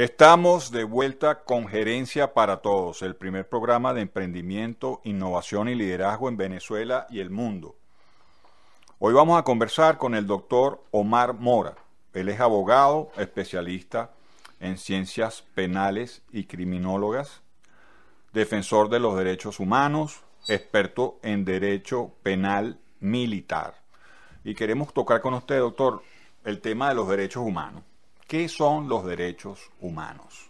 Estamos de vuelta con Gerencia para Todos, el primer programa de emprendimiento, innovación y liderazgo en Venezuela y el mundo. Hoy vamos a conversar con el doctor Omar Mora. Él es abogado, especialista en ciencias penales y criminólogas, defensor de los derechos humanos, experto en derecho penal militar. Y queremos tocar con usted, doctor, el tema de los derechos humanos. ¿Qué son los derechos humanos?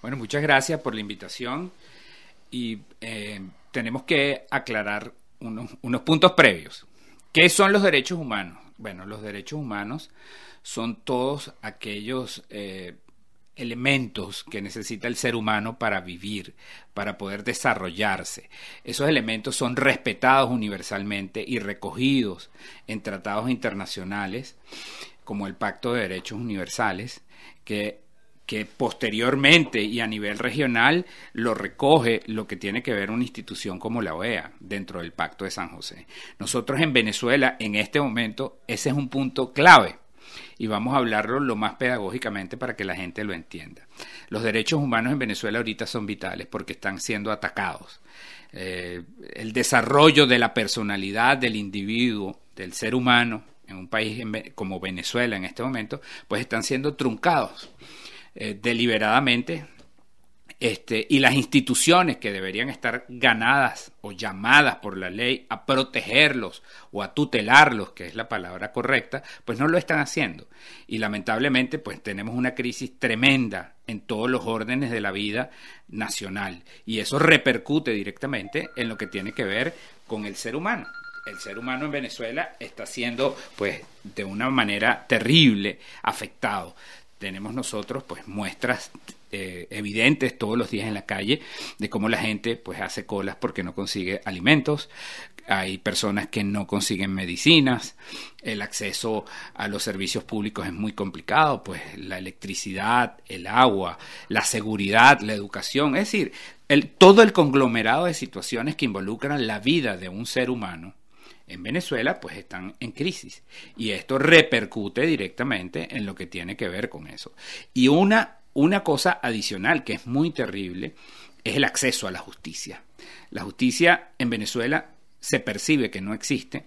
Bueno, muchas gracias por la invitación y eh, tenemos que aclarar unos, puntos previos. ¿Qué son los derechos humanos? Bueno, los derechos humanos son todos aquellos eh, elementos que necesita el ser humano para vivir, para poder desarrollarse. Esos elementos son respetados universalmente y recogidos en tratados internacionales como el Pacto de Derechos Universales, que, que posteriormente y a nivel regional lo recoge lo que tiene que ver una institución como la OEA dentro del Pacto de San José. Nosotros en Venezuela, en este momento, ese es un punto clave y vamos a hablarlo lo más pedagógicamente para que la gente lo entienda. Los derechos humanos en Venezuela ahorita son vitales porque están siendo atacados. Eh, el desarrollo de la personalidad del individuo, del ser humano, en un país como Venezuela en este momento, pues están siendo truncados eh, deliberadamente este, y las instituciones que deberían estar ganadas o llamadas por la ley a protegerlos o a tutelarlos, que es la palabra correcta, pues no lo están haciendo. Y lamentablemente pues tenemos una crisis tremenda en todos los órdenes de la vida nacional y eso repercute directamente en lo que tiene que ver con el ser humano el ser humano en Venezuela está siendo, pues, de una manera terrible afectado. Tenemos nosotros, pues, muestras eh, evidentes todos los días en la calle de cómo la gente, pues, hace colas porque no consigue alimentos. Hay personas que no consiguen medicinas, el acceso a los servicios públicos es muy complicado, pues la electricidad, el agua, la seguridad, la educación, es decir, el, todo el conglomerado de situaciones que involucran la vida de un ser humano en Venezuela pues están en crisis. Y esto repercute directamente en lo que tiene que ver con eso. Y una, una cosa adicional que es muy terrible es el acceso a la justicia. La justicia en Venezuela se percibe que no existe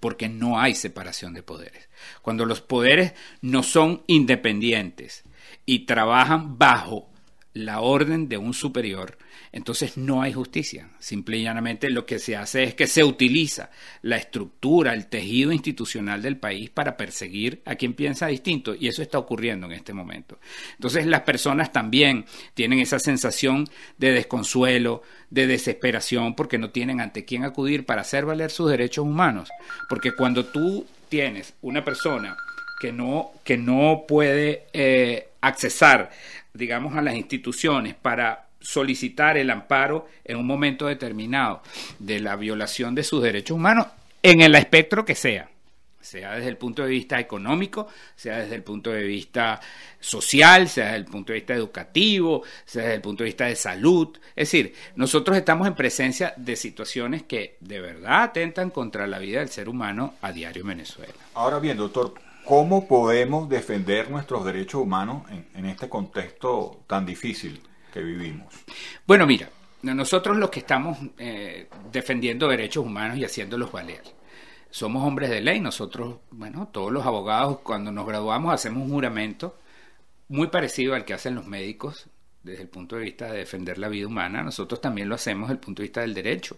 porque no hay separación de poderes. Cuando los poderes no son independientes y trabajan bajo la orden de un superior, entonces no hay justicia. Simple y llanamente lo que se hace es que se utiliza la estructura, el tejido institucional del país para perseguir a quien piensa distinto y eso está ocurriendo en este momento. Entonces las personas también tienen esa sensación de desconsuelo, de desesperación porque no tienen ante quién acudir para hacer valer sus derechos humanos, porque cuando tú tienes una persona que no, que no puede eh, accesar, digamos, a las instituciones para solicitar el amparo en un momento determinado de la violación de sus derechos humanos en el espectro que sea, sea desde el punto de vista económico, sea desde el punto de vista social, sea desde el punto de vista educativo, sea desde el punto de vista de salud. Es decir, nosotros estamos en presencia de situaciones que de verdad atentan contra la vida del ser humano a diario en Venezuela. Ahora bien, doctor, ¿Cómo podemos defender nuestros derechos humanos en, este contexto tan difícil que vivimos? Bueno, mira, nosotros los que estamos eh, defendiendo derechos humanos y haciéndolos valer, somos hombres de ley. Nosotros, bueno, todos los abogados cuando nos graduamos hacemos un juramento muy parecido al que hacen los médicos desde el punto de vista de defender la vida humana. Nosotros también lo hacemos desde el punto de vista del derecho.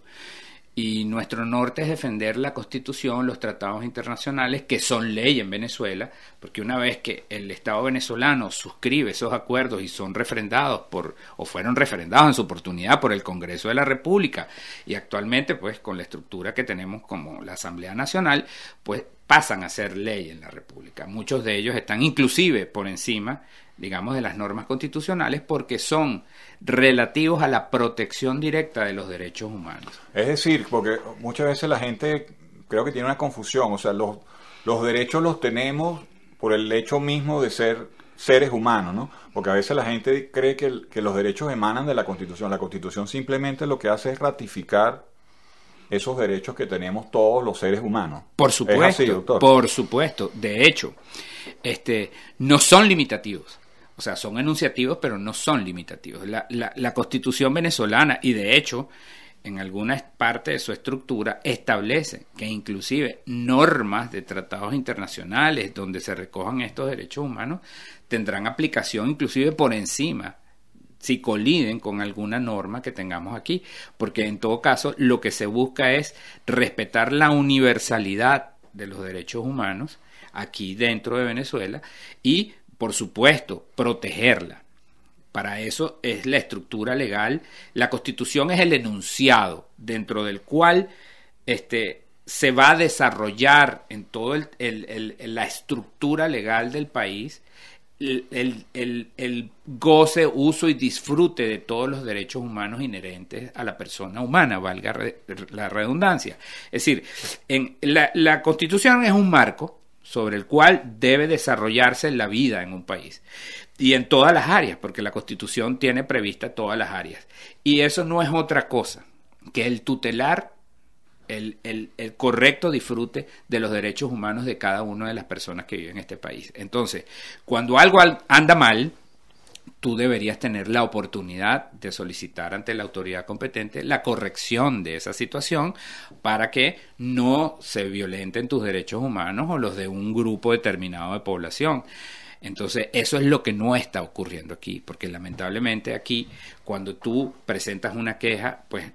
Y nuestro norte es defender la constitución, los tratados internacionales, que son ley en Venezuela, porque una vez que el Estado venezolano suscribe esos acuerdos y son refrendados por, o fueron refrendados en su oportunidad por el Congreso de la República, y actualmente, pues, con la estructura que tenemos como la Asamblea Nacional, pues pasan a ser ley en la República. Muchos de ellos están inclusive por encima digamos, de las normas constitucionales porque son relativos a la protección directa de los derechos humanos. Es decir, porque muchas veces la gente creo que tiene una confusión, o sea, los, los derechos los tenemos por el hecho mismo de ser seres humanos, ¿no? Porque a veces la gente cree que, los derechos emanan de la Constitución. La Constitución simplemente lo que hace es ratificar esos derechos que tenemos todos los seres humanos. Por supuesto, por supuesto. De hecho, este, no son limitativos o sea, son enunciativos, pero no son limitativos. La, constitución venezolana, y de hecho, en alguna parte de su estructura, establece que inclusive normas de tratados internacionales donde se recojan estos derechos humanos tendrán aplicación inclusive por encima si coliden con alguna norma que tengamos aquí, porque en todo caso lo que se busca es respetar la universalidad de los derechos humanos aquí dentro de Venezuela y por supuesto, protegerla. Para eso es la estructura legal. La constitución es el enunciado dentro del cual este, se va a desarrollar en toda el, la estructura legal del país el, goce, uso y disfrute de todos los derechos humanos inherentes a la persona humana, valga la redundancia. Es decir, en la, la constitución es un marco sobre el cual debe desarrollarse la vida en un país. Y en todas las áreas, porque la Constitución tiene prevista todas las áreas. Y eso no es otra cosa que el tutelar el, el, el, correcto disfrute de los derechos humanos de cada una de las personas que viven en este país. Entonces, cuando algo anda mal, tú deberías tener la oportunidad de solicitar ante la autoridad competente la corrección de esa situación para que no se violenten tus derechos humanos o los de un grupo determinado de población. Entonces, eso es lo que no está ocurriendo aquí, porque lamentablemente aquí, cuando tú presentas una queja, pues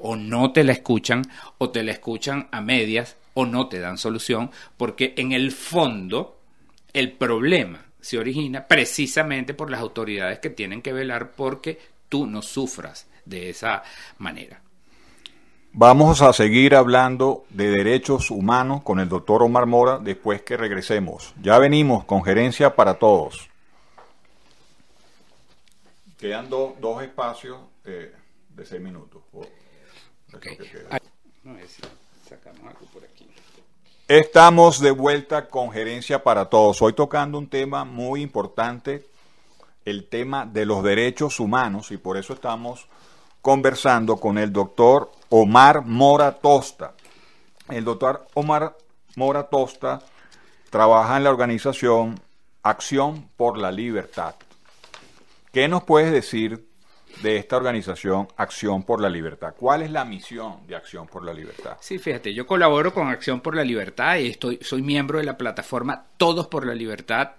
o no te la escuchan, o te la escuchan a medias, o no te dan solución, porque en el fondo el problema se origina precisamente por las autoridades que tienen que velar porque tú no sufras de esa manera. Vamos a seguir hablando de derechos humanos con el doctor Omar Mora después que regresemos. Ya venimos con gerencia para todos. Quedan dos espacios de seis minutos. Oh, ah, sacamos algo por aquí. Estamos de vuelta con Gerencia para Todos. Hoy tocando un tema muy importante, el tema de los derechos humanos, y por eso estamos conversando con el doctor Omar Mora Tosta. El doctor Omar Mora Tosta trabaja en la organización Acción por la Libertad. ¿Qué nos puedes decir de esta organización Acción por la Libertad. ¿Cuál es la misión de Acción por la Libertad? Sí, fíjate, yo colaboro con Acción por la Libertad y estoy, soy miembro de la plataforma Todos por la Libertad,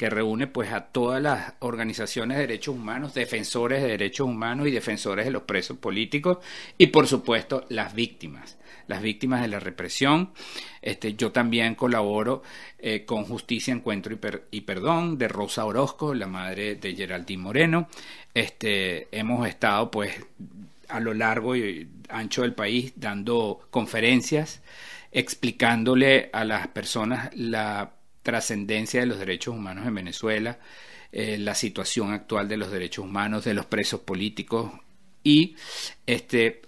que reúne pues a todas las organizaciones de derechos humanos, defensores de derechos humanos y defensores de los presos políticos y por supuesto las víctimas, las víctimas de la represión. Este, yo también colaboro eh, con Justicia, Encuentro y, Perdón de Rosa Orozco, la madre de Geraldine Moreno. Este, hemos estado pues a lo largo y ancho del país dando conferencias explicándole a las personas la trascendencia de los derechos humanos en Venezuela, eh, la situación actual de los derechos humanos, de los presos políticos y este,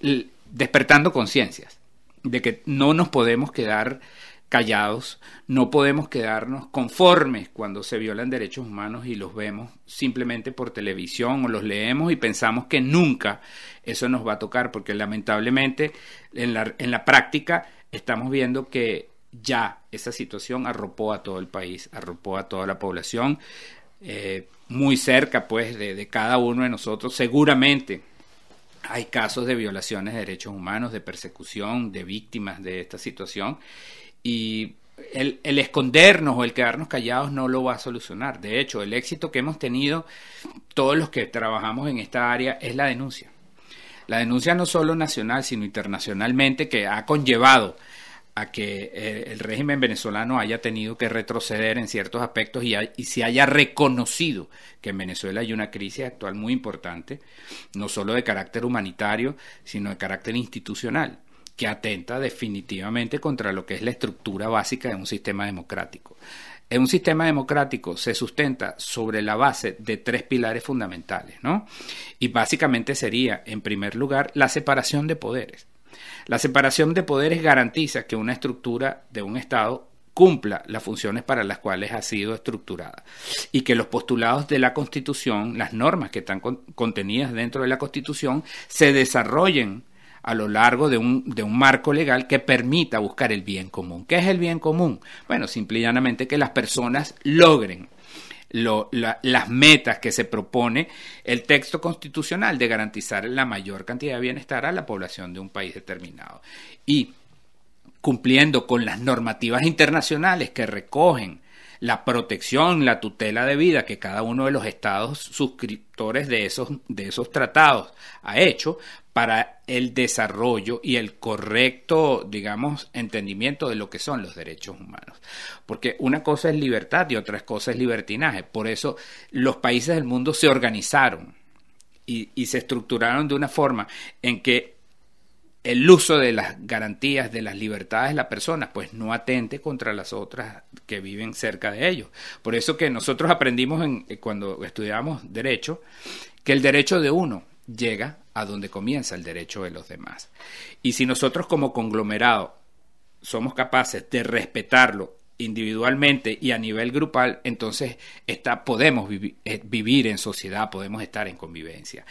despertando conciencias de que no nos podemos quedar callados, no podemos quedarnos conformes cuando se violan derechos humanos y los vemos simplemente por televisión o los leemos y pensamos que nunca eso nos va a tocar, porque lamentablemente en la, en la práctica estamos viendo que ya esa situación arropó a todo el país, arropó a toda la población, eh, muy cerca pues de, cada uno de nosotros, seguramente hay casos de violaciones de derechos humanos, de persecución, de víctimas de esta situación y el, el, escondernos o el quedarnos callados no lo va a solucionar. De hecho, el éxito que hemos tenido todos los que trabajamos en esta área es la denuncia. La denuncia no solo nacional, sino internacionalmente, que ha conllevado a que eh, el régimen venezolano haya tenido que retroceder en ciertos aspectos y, se haya reconocido que en Venezuela hay una crisis actual muy importante, no solo de carácter humanitario, sino de carácter institucional, que atenta definitivamente contra lo que es la estructura básica de un sistema democrático. un sistema democrático se sustenta sobre la base de tres pilares fundamentales, ¿no? Y básicamente sería, en primer lugar, la separación de poderes. La separación de poderes garantiza que una estructura de un Estado cumpla las funciones para las cuales ha sido estructurada y que los postulados de la Constitución, las normas que están contenidas dentro de la Constitución, se desarrollen a lo largo de un, de un, marco legal que permita buscar el bien común. ¿Qué es el bien común? Bueno, simple y llanamente que las personas logren las metas que se propone el texto constitucional de garantizar la mayor cantidad de bienestar a la población de un país determinado. Y cumpliendo con las normativas internacionales que recogen la protección, la tutela de vida que cada uno de los estados suscriptores de esos, de esos tratados ha hecho para el desarrollo y el correcto, digamos, entendimiento de lo que son los derechos humanos. Porque una cosa es libertad y otra cosa es libertinaje. Por eso los países del mundo se organizaron y, y se estructuraron de una forma en que el uso de las garantías, de las libertades de la persona, pues no atente contra las otras que viven cerca de ellos. Por eso que nosotros aprendimos en, eh, cuando estudiamos derecho, que el derecho de uno llega a donde comienza el derecho de los demás. Y si nosotros como conglomerado somos capaces de respetarlo individualmente y a nivel grupal, entonces está, podemos eh, vivir en sociedad, podemos estar en convivencia.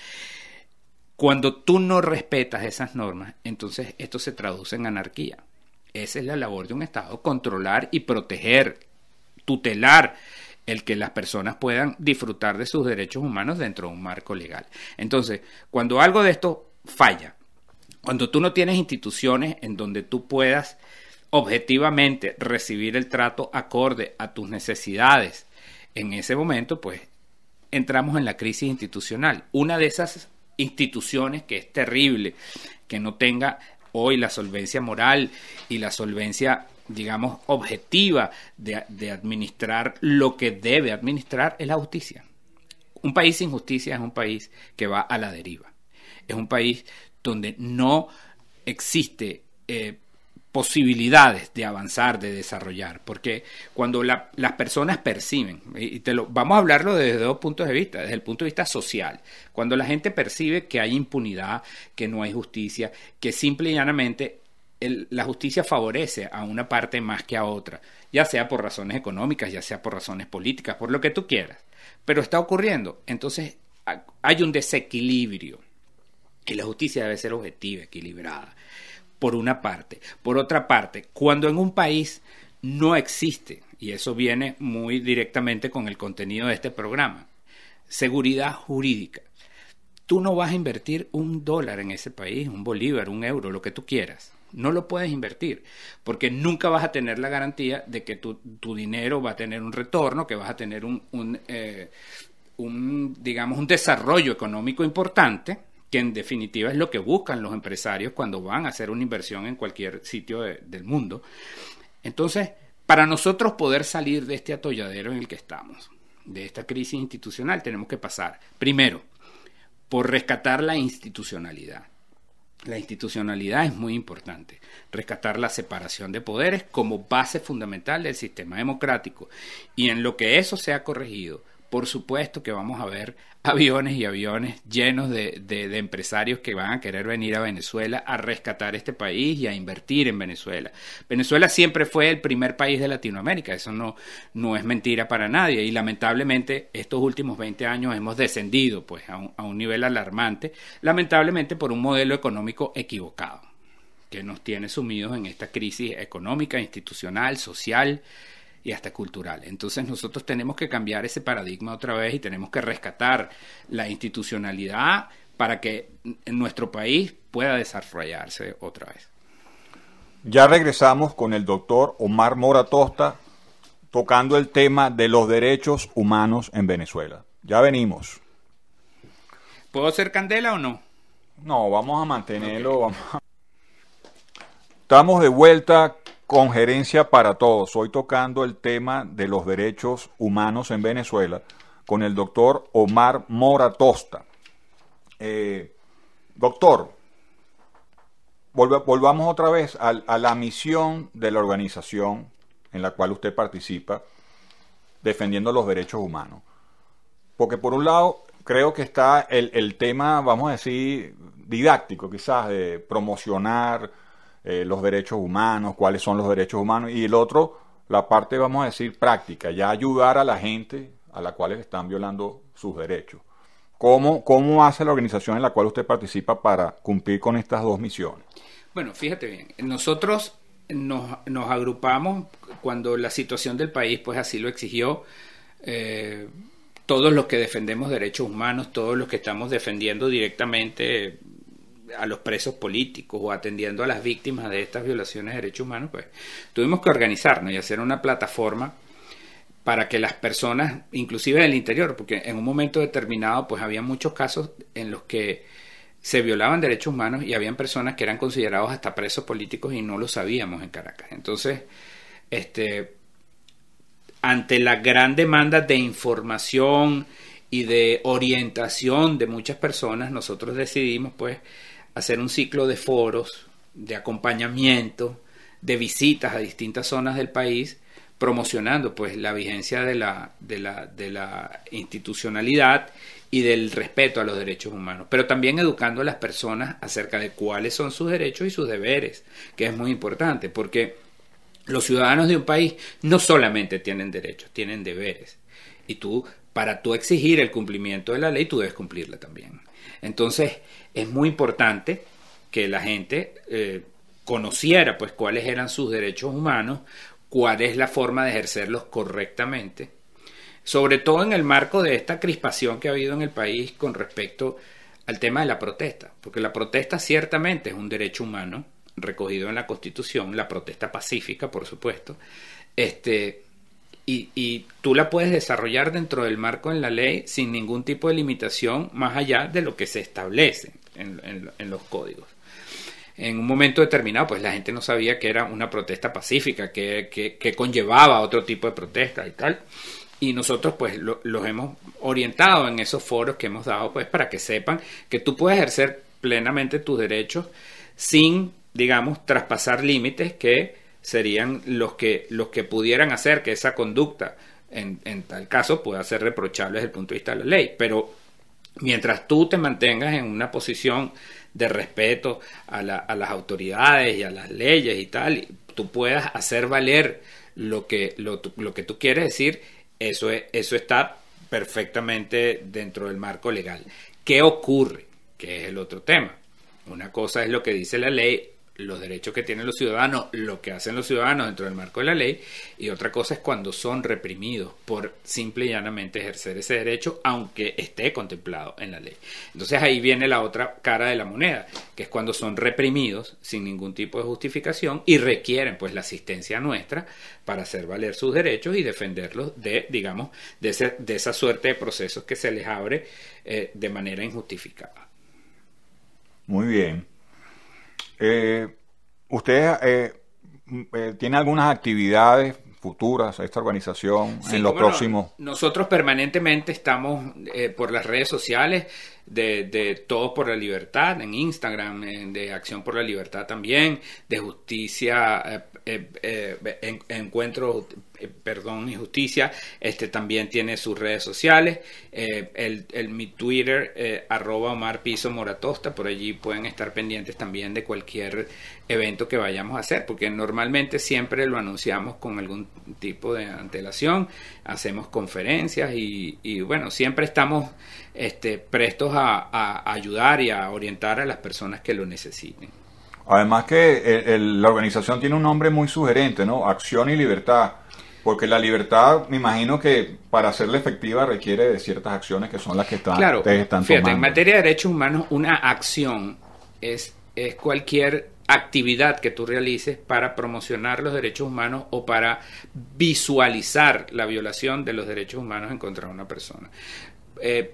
Cuando tú no respetas esas normas, entonces esto se traduce en anarquía. Esa es la labor de un Estado, controlar y proteger, tutelar el que las personas puedan disfrutar de sus derechos humanos dentro de un marco legal. Entonces, cuando algo de esto falla, cuando tú no tienes instituciones en donde tú puedas objetivamente recibir el trato acorde a tus necesidades, en ese momento, pues entramos en la crisis institucional. Una de esas instituciones, que es terrible que no tenga hoy la solvencia moral y la solvencia digamos, objetiva de, administrar lo que debe administrar es la justicia. Un país sin justicia es un país que va a la deriva. Es un país donde no existe eh, posibilidades de avanzar, de desarrollar, porque cuando las personas perciben, y te lo, vamos a hablarlo desde dos puntos de vista, desde el punto de vista social, cuando la gente percibe que hay impunidad, que no hay justicia, que simple y llanamente la justicia favorece a una parte más que a otra, ya sea por razones económicas, ya sea por razones políticas, por lo que tú quieras, pero está ocurriendo, entonces hay un desequilibrio, y la justicia debe ser objetiva, equilibrada por una parte. Por otra parte, cuando en un país no existe, y eso viene muy directamente con el contenido de este programa, seguridad jurídica. Tú no vas a invertir un dólar en ese país, un bolívar, un euro, lo que tú quieras. No lo puedes invertir, porque nunca vas a tener la garantía de que tu, dinero va a tener un retorno, que vas a tener un, eh, digamos, un desarrollo económico importante que en definitiva es lo que buscan los empresarios cuando van a hacer una inversión en cualquier sitio del mundo. Entonces, para nosotros poder salir de este atolladero en el que estamos, de esta crisis institucional, tenemos que pasar, primero, por rescatar la institucionalidad. La institucionalidad es muy importante. Rescatar la separación de poderes como base fundamental del sistema democrático. Y en lo que eso sea corregido, por supuesto que vamos a ver aviones y aviones llenos de, empresarios que van a querer venir a Venezuela a rescatar este país y a invertir en Venezuela. Venezuela siempre fue el primer país de Latinoamérica, eso no, no es mentira para nadie y lamentablemente estos últimos 20 años hemos descendido pues, a, un, a un nivel alarmante, lamentablemente por un modelo económico equivocado que nos tiene sumidos en esta crisis económica, institucional, social y hasta cultural. Entonces nosotros tenemos que cambiar ese paradigma otra vez y tenemos que rescatar la institucionalidad para que nuestro país pueda desarrollarse otra vez. Ya regresamos con el doctor Omar Mora Tosta tocando el tema de los derechos humanos en Venezuela. Ya venimos. ¿Puedo hacer candela o no? No, vamos a mantenerlo. Vamos Estamos de vuelta con gerencia para todos. Hoy tocando el tema de los derechos humanos en Venezuela con el doctor Omar Mora Tosta. Eh, doctor, volvamos otra vez a, la misión de la organización en la cual usted participa, defendiendo los derechos humanos. Porque por un lado, creo que está el, el tema, vamos a decir, didáctico, quizás, de promocionar eh, los derechos humanos, cuáles son los derechos humanos, y el otro, la parte, vamos a decir, práctica, ya ayudar a la gente a la cual están violando sus derechos. ¿Cómo, ¿Cómo hace la organización en la cual usted participa para cumplir con estas dos misiones? Bueno, fíjate bien, nosotros nos, nos agrupamos cuando la situación del país pues así lo exigió. Eh, todos los que defendemos derechos humanos, todos los que estamos defendiendo directamente a los presos políticos o atendiendo a las víctimas de estas violaciones de derechos humanos, pues tuvimos que organizarnos y hacer una plataforma para que las personas, inclusive del interior, porque en un momento determinado pues había muchos casos en los que se violaban derechos humanos y habían personas que eran considerados hasta presos políticos y no lo sabíamos en Caracas. Entonces, este ante la gran demanda de información y de orientación de muchas personas, nosotros decidimos pues hacer un ciclo de foros, de acompañamiento, de visitas a distintas zonas del país, promocionando pues la vigencia de la, de la, de la institucionalidad y del respeto a los derechos humanos, pero también educando a las personas acerca de cuáles son sus derechos y sus deberes, que es muy importante, porque los ciudadanos de un país no solamente tienen derechos, tienen deberes. Y tú, para tú exigir el cumplimiento de la ley, tú debes cumplirla también. Entonces, es muy importante que la gente eh, conociera pues cuáles eran sus derechos humanos, cuál es la forma de ejercerlos correctamente, sobre todo en el marco de esta crispación que ha habido en el país con respecto al tema de la protesta, porque la protesta ciertamente es un derecho humano recogido en la Constitución, la protesta pacífica, por supuesto, este, y, tú la puedes desarrollar dentro del marco en la ley sin ningún tipo de limitación más allá de lo que se establece en, los códigos. En un momento determinado, pues la gente no sabía que era una protesta pacífica, que, conllevaba otro tipo de protesta y tal y nosotros pues los hemos orientado en esos foros que hemos dado pues para que sepan que tú puedes ejercer plenamente tus derechos sin digamos traspasar límites que serían los que, los que pudieran hacer que esa conducta, en, tal caso, pueda ser reprochable desde el punto de vista de la ley. Pero mientras tú te mantengas en una posición de respeto a, las autoridades y a las leyes y tal, tú puedas hacer valer lo que, lo, que tú quieres decir, eso, es, eso está perfectamente dentro del marco legal. ¿Qué ocurre? Que es el otro tema. Una cosa es lo que dice la ley, los derechos que tienen los ciudadanos, lo que hacen los ciudadanos dentro del marco de la ley, y otra cosa es cuando son reprimidos por simple y llanamente ejercer ese derecho, aunque esté contemplado en la ley. Entonces ahí viene la otra cara de la moneda, que es cuando son reprimidos sin ningún tipo de justificación y requieren pues la asistencia nuestra para hacer valer sus derechos y defenderlos de, digamos, de, esa suerte de procesos que se les abre eh, de manera injustificada. Muy bien. Eh, ¿Ustedes eh, eh algunas actividades futuras a esta organización en lo próximo? nosotros permanentemente estamos eh, por las redes sociales de, todo por la Libertad, en Instagram, de Acción por la Libertad también, de Justicia, eh, eh, eh, en, Encuentro, perdón, y Justicia, este también tiene sus redes sociales, el, mi Twitter, arroba Omar Piso Moratosta, por allí pueden estar pendientes también de cualquier evento que vayamos a hacer, porque normalmente siempre lo anunciamos con algún tipo de antelación, hacemos conferencias y bueno, siempre estamos este, prestos a, ayudar y a orientar a las personas que lo necesiten. Además que eh, la organización tiene un nombre muy sugerente, ¿no? Acción y libertad. Porque la libertad, me imagino que para hacerla efectiva requiere de ciertas acciones que son las que están, claro, están tomando. En materia de derechos humanos, una acción es, cualquier actividad que tú realices para promocionar los derechos humanos o para visualizar la violación de los derechos humanos en contra de una persona. Eh,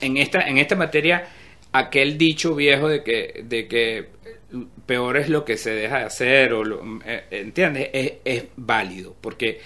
en esta, en esta materia, aquel dicho viejo de que, de que peor es lo que se deja de hacer, o lo, eh, ¿entiendes? Es, válido, porque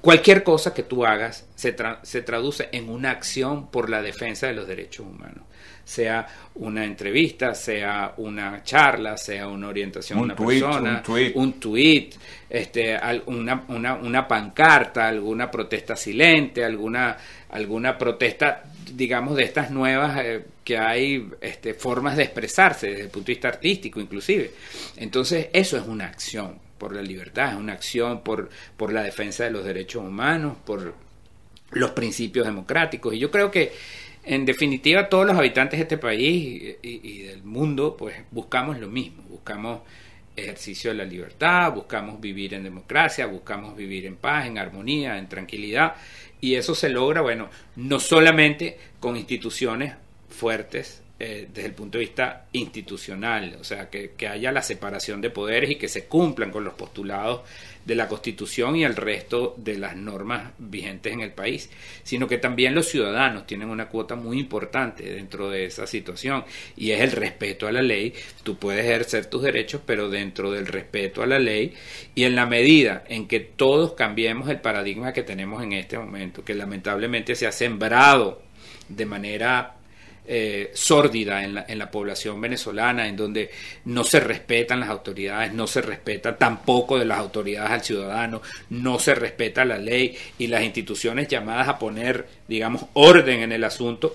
cualquier cosa que tú hagas se, se traduce en una acción por la defensa de los derechos humanos sea una entrevista, sea una charla, sea una orientación a una persona, un tweet, este, una, una, una, pancarta, alguna protesta silente, alguna, alguna protesta digamos, de estas nuevas eh, que hay este, formas de expresarse desde el punto de vista artístico inclusive. Entonces, eso es una acción por la libertad, es una acción por, por la defensa de los derechos humanos, por los principios democráticos. Y yo creo que, en definitiva, todos los habitantes de este país y, y del mundo, pues buscamos lo mismo, buscamos ejercicio de la libertad, buscamos vivir en democracia, buscamos vivir en paz, en armonía, en tranquilidad. Y eso se logra, bueno, no solamente con instituciones fuertes eh, desde el punto de vista institucional, o sea, que, que, haya la separación de poderes y que se cumplan con los postulados de la Constitución y el resto de las normas vigentes en el país, sino que también los ciudadanos tienen una cuota muy importante dentro de esa situación y es el respeto a la ley. Tú puedes ejercer tus derechos, pero dentro del respeto a la ley y en la medida en que todos cambiemos el paradigma que tenemos en este momento, que lamentablemente se ha sembrado de manera eh, sórdida en la, en la, población venezolana, en donde no se respetan las autoridades, no se respeta tampoco de las autoridades al ciudadano, no se respeta la ley y las instituciones llamadas a poner, digamos, orden en el asunto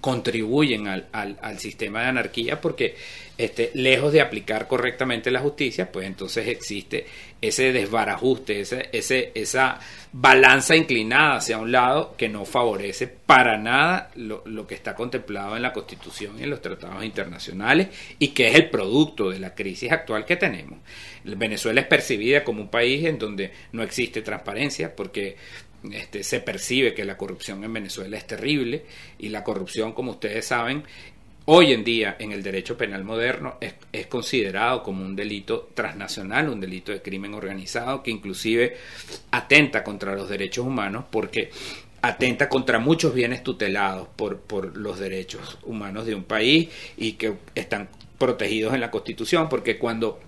contribuyen al, al, sistema de anarquía porque este, lejos de aplicar correctamente la justicia, pues entonces existe ese desbarajuste, ese, ese, esa balanza inclinada hacia un lado que no favorece para nada lo, lo que está contemplado en la Constitución y en los tratados internacionales y que es el producto de la crisis actual que tenemos. Venezuela es percibida como un país en donde no existe transparencia porque este, se percibe que la corrupción en Venezuela es terrible y la corrupción, como ustedes saben, hoy en día en el derecho penal moderno es, considerado como un delito transnacional, un delito de crimen organizado que inclusive atenta contra los derechos humanos porque atenta contra muchos bienes tutelados por, por los derechos humanos de un país y que están protegidos en la Constitución porque cuando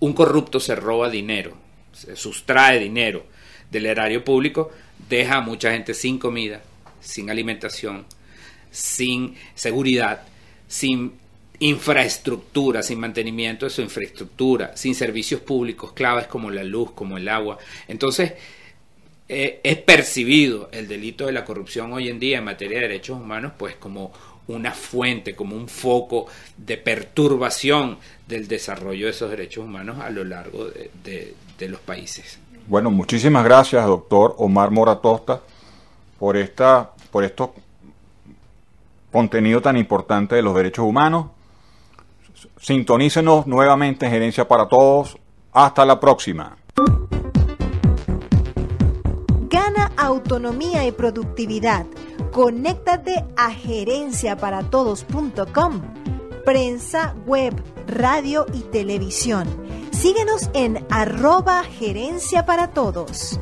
un corrupto se roba dinero, se sustrae dinero, del erario público, deja a mucha gente sin comida, sin alimentación, sin seguridad, sin infraestructura, sin mantenimiento de su infraestructura, sin servicios públicos claves como la luz, como el agua. Entonces, eh, es percibido el delito de la corrupción hoy en día en materia de derechos humanos, pues como una fuente, como un foco de perturbación del desarrollo de esos derechos humanos a lo largo de los países. Bueno, muchísimas gracias, doctor Omar Moratosta, por, esta, por estos contenido tan importante de los derechos humanos. Sintonícenos nuevamente en Gerencia para Todos. Hasta la próxima. Gana autonomía y productividad. Conéctate a gerenciaparatodos.com. Prensa, web, radio y televisión Síguenos en arroba gerencia para todos.